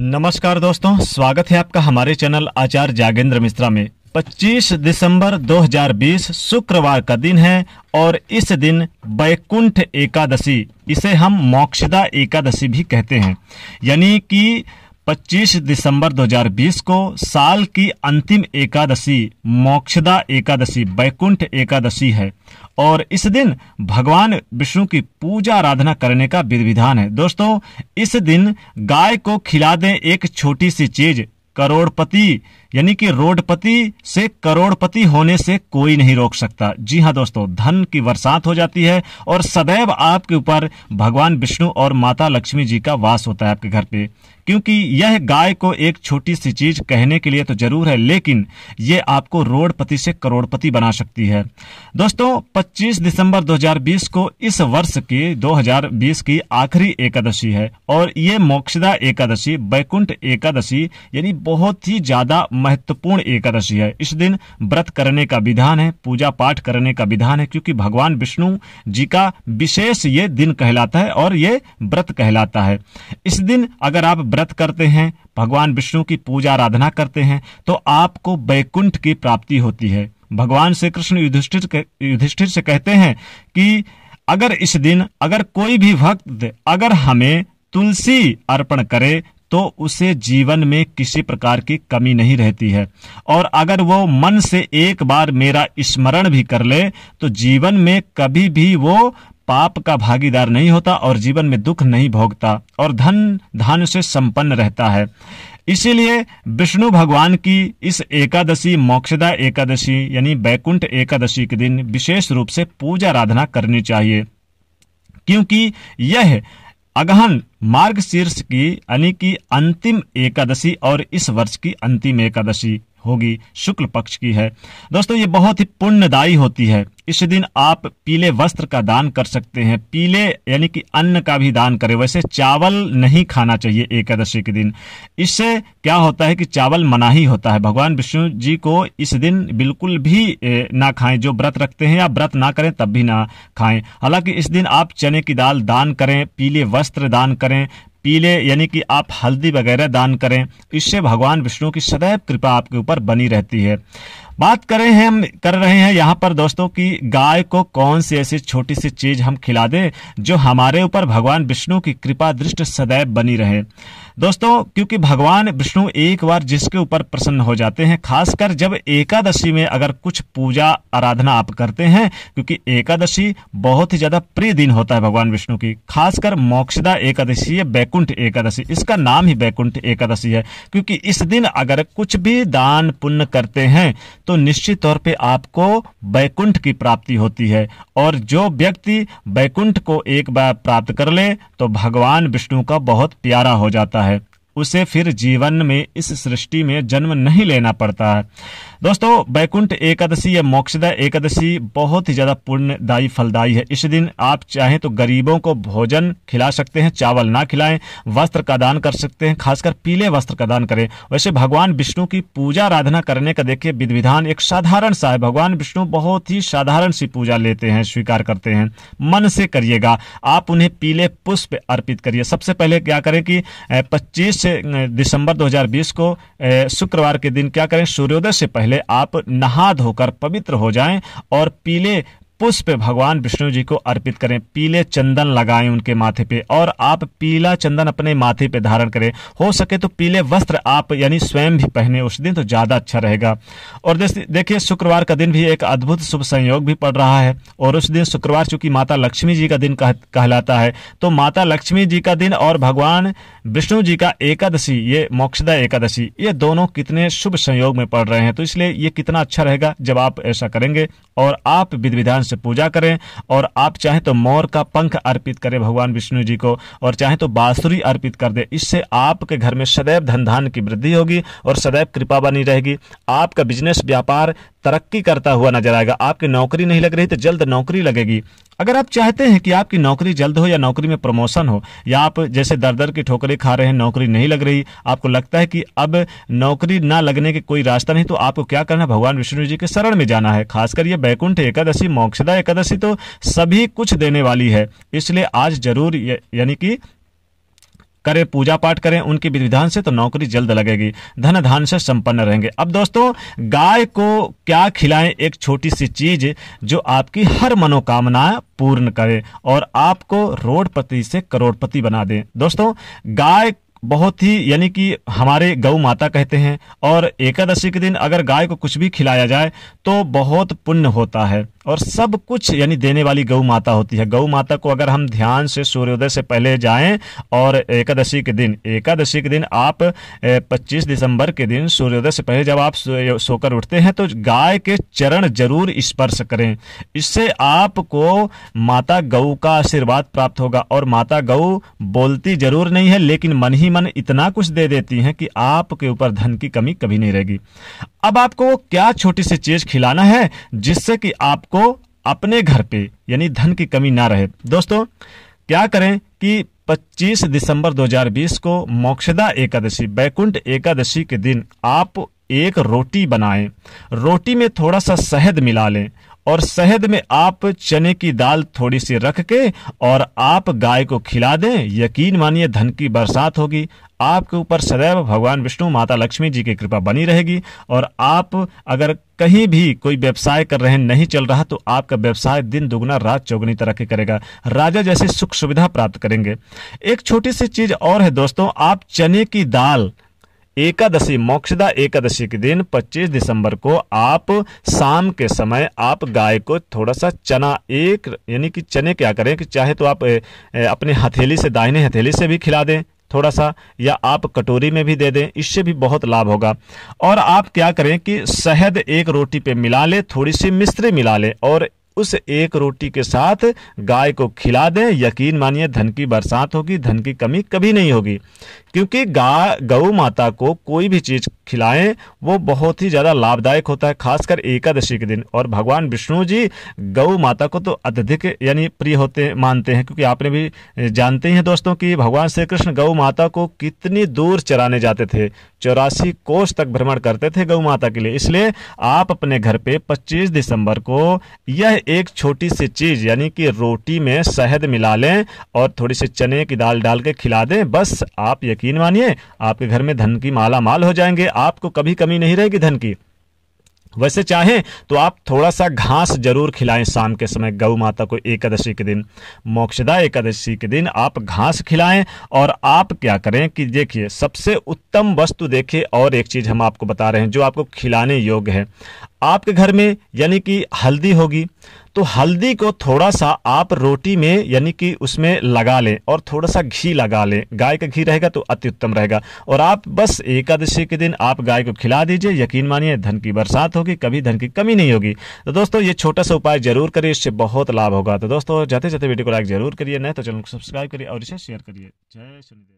नमस्कार दोस्तों स्वागत है आपका हमारे चैनल आचार्य जागेंद्र मिश्रा में 25 दिसंबर 2020 शुक्रवार का दिन है और इस दिन बैकुंठ एकादशी इसे हम मोक्षदा एकादशी भी कहते हैं यानी कि 25 दिसंबर 2020 को साल की अंतिम एकादशी मोक्षदा एकादशी बैकुंठ एकादशी है और इस दिन भगवान विष्णु की पूजा आराधना करने का विधिविधान है दोस्तों इस दिन गाय को खिला दें एक छोटी सी चीज करोड़पति यानी कि रोडपति से करोड़पति होने से कोई नहीं रोक सकता जी हाँ दोस्तों धन की बरसात हो जाती है और सदैव आपके ऊपर भगवान विष्णु और माता लक्ष्मी जी का वास होता है आपके घर पे क्योंकि यह गाय को एक छोटी सी चीज कहने के लिए तो जरूर है लेकिन ये आपको रोडपति से करोड़पति बना सकती है दोस्तों 25 दिसंबर 2020 को इस वर्ष की 2020 की आखिरी एकादशी है और ये मोक्षदा एकादशी बैकुंठ एकादशी यानी बहुत ही ज्यादा महत्वपूर्ण एकादशी है इस दिन व्रत करने का विधान है पूजा पाठ करने का विधान है क्योंकि भगवान विष्णु जी का विशेष ये दिन कहलाता है और ये व्रत कहलाता है इस दिन अगर आप व्रत करते हैं भगवान विष्णु की पूजा आराधना करते हैं तो आपको बैकुंठ की प्राप्ति होती है भगवान श्री कृष्ण युधिष्ठिर युधिष्ठिर से कहते हैं कि अगर इस दिन अगर कोई भी भक्त अगर हमें तुलसी अर्पण करे तो उसे जीवन में किसी प्रकार की कमी नहीं रहती है और अगर वो मन से एक बार मेरा स्मरण भी कर ले तो जीवन में कभी भी वो पाप का भागीदार नहीं होता और जीवन में दुख नहीं भोगता और धन धान से संपन्न रहता है इसीलिए विष्णु भगवान की इस एकादशी मोक्षदा एकादशी यानी बैकुंठ एकादशी के दिन विशेष रूप से पूजा आराधना करनी चाहिए क्योंकि यह अगहन मार्ग शीर्ष की यानी कि अंतिम एकादशी और इस वर्ष की अंतिम एकादशी होगी शुक्ल पक्ष की है दोस्तों ये बहुत ही पुण्यदायी होती है इस दिन आप पीले वस्त्र का दान कर सकते हैं पीले यानी कि अन्न का भी दान करें वैसे चावल नहीं खाना चाहिए एकादशी के दिन इससे क्या होता है कि चावल मना ही होता है भगवान विष्णु जी को इस दिन बिल्कुल भी ना खाएं जो व्रत रखते हैं या व्रत ना करें तब भी ना खाएं हालांकि इस दिन आप चने की दाल दान करें पीले वस्त्र दान करें पीले यानी कि आप हल्दी वगैरह दान करें इससे भगवान विष्णु की सदैव कृपा आपके ऊपर बनी रहती है बात करें हैं हम कर रहे हैं यहाँ पर दोस्तों कि गाय को कौन सी ऐसी छोटी सी चीज हम खिला दें जो हमारे ऊपर भगवान विष्णु की कृपा दृष्ट सदैव बनी रहे दोस्तों क्योंकि भगवान विष्णु एक बार जिसके ऊपर प्रसन्न हो जाते हैं खासकर जब एकादशी में अगर कुछ पूजा आराधना आप करते हैं क्योंकि एकादशी बहुत ही ज्यादा प्रिय दिन होता है भगवान विष्णु की खासकर मोक्षदा एकादशी या बैकुंठ एकादशी इसका नाम ही बैकुंठ एकादशी है क्योंकि इस दिन अगर कुछ भी दान पुण्य करते हैं तो निश्चित तौर पर आपको बैकुंठ की प्राप्ति होती है और जो व्यक्ति बैकुंठ को एक बार प्राप्त कर ले तो भगवान विष्णु का बहुत प्यारा हो जाता है उसे फिर जीवन में इस सृष्टि में जन्म नहीं लेना पड़ता है दोस्तों बैकुंठ एकादशी या मोक्षदा एकादशी बहुत ही ज्यादा पुण्यदायी फलदायी है इस दिन आप चाहें तो गरीबों को भोजन खिला सकते हैं चावल ना खिलाएं वस्त्र का दान कर सकते हैं खासकर पीले वस्त्र का दान करें वैसे भगवान विष्णु की पूजा आराधना करने का देखिए विधि विधान एक साधारण सा है भगवान विष्णु बहुत ही साधारण सी पूजा लेते हैं स्वीकार करते हैं मन से करिएगा आप उन्हें पीले पुष्प अर्पित करिए सबसे पहले क्या करें कि पच्चीस दिसंबर दो को शुक्रवार के दिन क्या करें सूर्योदय से पहले पहले आप नहा धोकर पवित्र हो जाएं और पीले पुष्प भगवान विष्णु जी को अर्पित करें पीले चंदन लगाएं उनके माथे पे और आप पीला चंदन अपने माथे पे धारण करें हो सके तो पीले वस्त्र आप यानी स्वयं भी पहने उस दिन तो ज़्यादा अच्छा रहेगा और देखिए शुक्रवार का दिन भी एक अद्भुत शुभ संयोग भी पड़ रहा है और उस दिन शुक्रवार चूंकि माता लक्ष्मी जी का दिन कहलाता है तो माता लक्ष्मी जी का दिन और भगवान विष्णु जी का एकादशी ये मोक्षदा एकादशी ये दोनों कितने शुभ संयोग में पड़ रहे हैं तो इसलिए ये कितना अच्छा रहेगा जब आप ऐसा करेंगे और आप विधि विधान से पूजा करें और आप चाहे तो मोर का पंख अर्पित करें भगवान विष्णु जी को और चाहे तो बांसुरी अर्पित कर दे इससे आपके घर में सदैव धन धान की वृद्धि होगी और सदैव कृपा बनी रहेगी आपका बिजनेस व्यापार तरक्की करता हुआ नजर आएगा आपकी नौकरी नहीं लग रही तो जल्द नौकरी लगेगी अगर आप चाहते हैं कि आपकी नौकरी जल्द हो या नौकरी में प्रमोशन हो या आप जैसे दर दर की ठोकरें खा रहे हैं नौकरी नहीं लग रही आपको लगता है कि अब नौकरी ना लगने के कोई रास्ता नहीं तो आपको क्या करना है भगवान विष्णु जी के शरण में जाना है खासकर ये बैकुंठ एकादशी मोक्षदा एकादशी तो सभी कुछ देने वाली है इसलिए आज जरूर यानी कि करें पूजा पाठ करें उनके विधान से तो नौकरी जल्द लगेगी धन धान से संपन्न रहेंगे अब दोस्तों गाय को क्या खिलाएं एक छोटी सी चीज जो आपकी हर मनोकामना पूर्ण करे और आपको रोडपति से करोड़पति बना दे दोस्तों गाय बहुत ही यानी कि हमारे गौ माता कहते हैं और एकादशी के दिन अगर गाय को कुछ भी खिलाया जाए तो बहुत पुण्य होता है और सब कुछ यानी देने वाली गौ माता होती है गौ माता को अगर हम ध्यान से सूर्योदय से पहले जाएं और एकादशी के दिन एकादशी के दिन आप 25 दिसंबर के दिन सूर्योदय से पहले जब आप सोकर उठते हैं तो गाय के चरण जरूर स्पर्श करें इससे आपको माता गौ का आशीर्वाद प्राप्त होगा और माता गौ बोलती जरूर नहीं है लेकिन मन ही मन इतना कुछ दे देती हैं कि आपके ऊपर धन की कमी कभी नहीं रहेगी अब आपको क्या छोटी सी चीज खिलाना है जिससे कि आपको आपको अपने घर पे यानी धन की कमी ना रहे दोस्तों क्या करें कि 25 दिसंबर 2020 को मोक्षदा एकादशी बैकुंठ एकादशी के दिन आप एक रोटी बनाएं रोटी में थोड़ा सा शहद मिला लें और शहद में आप चने की दाल थोड़ी सी रख के और आप गाय को खिला दें यकीन मानिए धन की बरसात होगी आपके ऊपर सदैव भगवान विष्णु माता लक्ष्मी जी की कृपा बनी रहेगी और आप अगर कहीं भी कोई व्यवसाय कर रहे नहीं चल रहा तो आपका व्यवसाय दिन दुगना रात चौगुनी तरक्की करेगा राजा जैसी सुख सुविधा प्राप्त करेंगे एक छोटी सी चीज और है दोस्तों आप चने की दाल एकादशी मोक्षदा एकादशी के दिन 25 दिसंबर को आप शाम के समय आप गाय को थोड़ा सा चना एक यानी कि चने क्या करें कि चाहे तो आप अपने हथेली से दाहिने हथेली से भी खिला दें थोड़ा सा या आप कटोरी में भी दे दें इससे भी बहुत लाभ होगा और आप क्या करें कि शहद एक रोटी पे मिला लें थोड़ी सी मिस्त्री मिला लें और उस एक रोटी के साथ गाय को खिला दें यकीन मानिए धन की बरसात होगी धन की कमी कभी नहीं होगी क्योंकि गा गौ माता को कोई भी चीज़ खिलाएं वो बहुत ही ज़्यादा लाभदायक होता है खासकर एकादशी के दिन और भगवान विष्णु जी गौ माता को तो अत्यधिक यानी प्रिय होते मानते हैं क्योंकि आपने भी जानते हैं दोस्तों कि भगवान श्री कृष्ण गौ माता को कितनी दूर चराने जाते थे चौरासी कोष तक भ्रमण करते थे गौ माता के लिए इसलिए आप अपने घर पे 25 दिसंबर को यह एक छोटी सी चीज़ यानी कि रोटी में शहद मिला लें और थोड़ी सी चने की दाल डाल के खिला दें बस आप ये यकीन मानिए आपके घर में धन की माला माल हो जाएंगे आपको कभी कमी नहीं रहेगी धन की वैसे चाहें तो आप थोड़ा सा घास जरूर खिलाएं शाम के समय गौ माता को एकादशी के दिन मोक्षदा एकादशी के दिन आप घास खिलाएं और आप क्या करें कि देखिए सबसे उत्तम वस्तु देखिए और एक चीज़ हम आपको बता रहे हैं जो आपको खिलाने योग्य है आपके घर में यानी कि हल्दी होगी तो हल्दी को थोड़ा सा आप रोटी में यानी कि उसमें लगा लें और थोड़ा सा घी लगा लें गाय का घी रहेगा तो अत्युत्तम रहेगा और आप बस एकादशी के दिन आप गाय को खिला दीजिए यकीन मानिए धन की बरसात होगी कभी धन की कमी नहीं होगी तो दोस्तों ये छोटा सा उपाय जरूर करिए इससे बहुत लाभ होगा तो दोस्तों जाते जाते वीडियो को लाइक जरूर करिए नए तो चैनल को सब्सक्राइब करिए और इसे शेयर करिए जय शनिदेव